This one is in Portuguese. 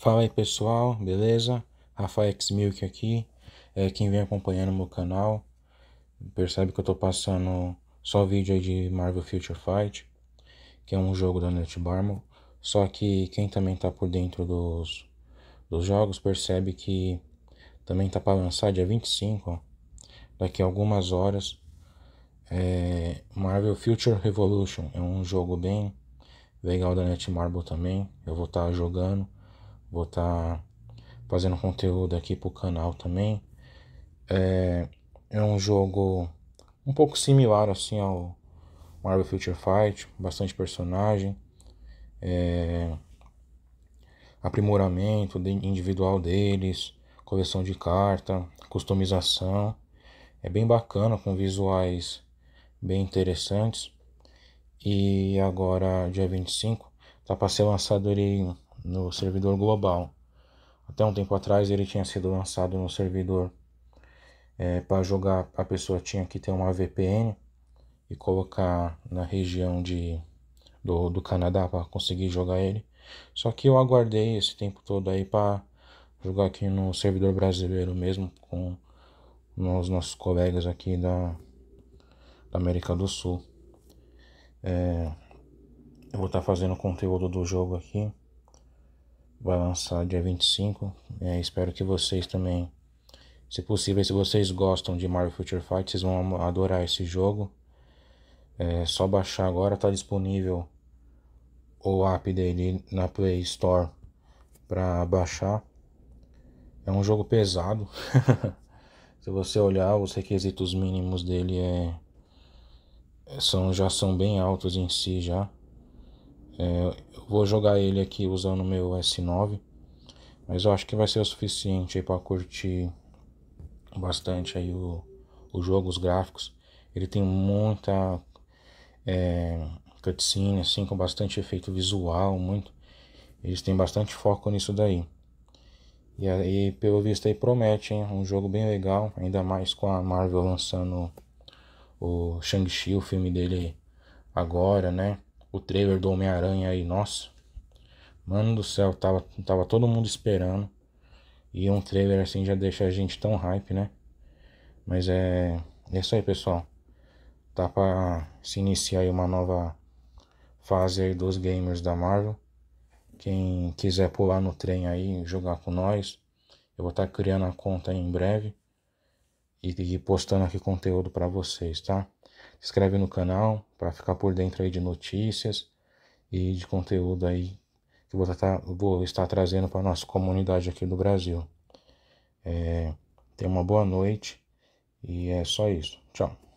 Fala aí pessoal, beleza? Rafael X Milk aqui. É, quem vem acompanhando meu canal percebe que eu tô passando só vídeo aí de Marvel Future Fight, que é um jogo da Netbarmo. Só que quem também tá por dentro dos, dos jogos percebe que também tá para lançar dia 25, daqui a algumas horas. É Marvel Future Revolution é um jogo bem legal da Netmarble também. Eu vou estar tá jogando Vou estar tá fazendo conteúdo aqui pro canal também. É, é um jogo um pouco similar assim ao Marvel Future Fight, bastante personagem, é, aprimoramento individual deles, coleção de carta, customização. É bem bacana com visuais bem interessantes. E agora, dia 25, tá para ser lançado ele no servidor global. Até um tempo atrás ele tinha sido lançado no servidor é, eh, para jogar a pessoa tinha que ter uma VPN e colocar na região de, do, do Canadá para conseguir jogar ele. Só que eu aguardei esse tempo todo aí para jogar aqui no servidor brasileiro mesmo com os nossos colegas aqui da, da América do Sul. É, eu vou estar tá fazendo conteúdo do jogo aqui vai lançar dia 25. É, espero que vocês também, se possível, se vocês gostam de Marvel Future Fight, vocês vão adorar esse jogo. É só baixar agora, está disponível o app dele na Play Store para baixar. É um jogo pesado. se você olhar, os requisitos mínimos dele é são já são bem altos em si já. É, eu vou jogar ele aqui usando o meu S9, mas eu acho que vai ser o suficiente para curtir bastante aí o, o jogo, os gráficos. Ele tem muita é, cutscene, assim, com bastante efeito visual, muito. Eles têm bastante foco nisso daí. E aí, pelo visto, aí promete, hein? Um jogo bem legal, ainda mais com a Marvel lançando o Shang-Chi, o filme dele agora, né? o trailer do Homem-Aranha aí, nossa. Mano do céu, tava, tava todo mundo esperando. E um trailer assim já deixa a gente tão hype, né? Mas é. É isso aí, pessoal. Tá pra se iniciar aí uma nova fase aí dos gamers da Marvel. Quem quiser pular no trem aí, jogar com nós, eu vou estar tá criando a conta aí em breve e, e postando aqui conteúdo para vocês, tá? inscreve no canal para ficar por dentro aí de notícias e de conteúdo aí que vou, tratar, vou estar trazendo para nossa comunidade aqui do Brasil. É, tenha uma boa noite e é só isso. Tchau.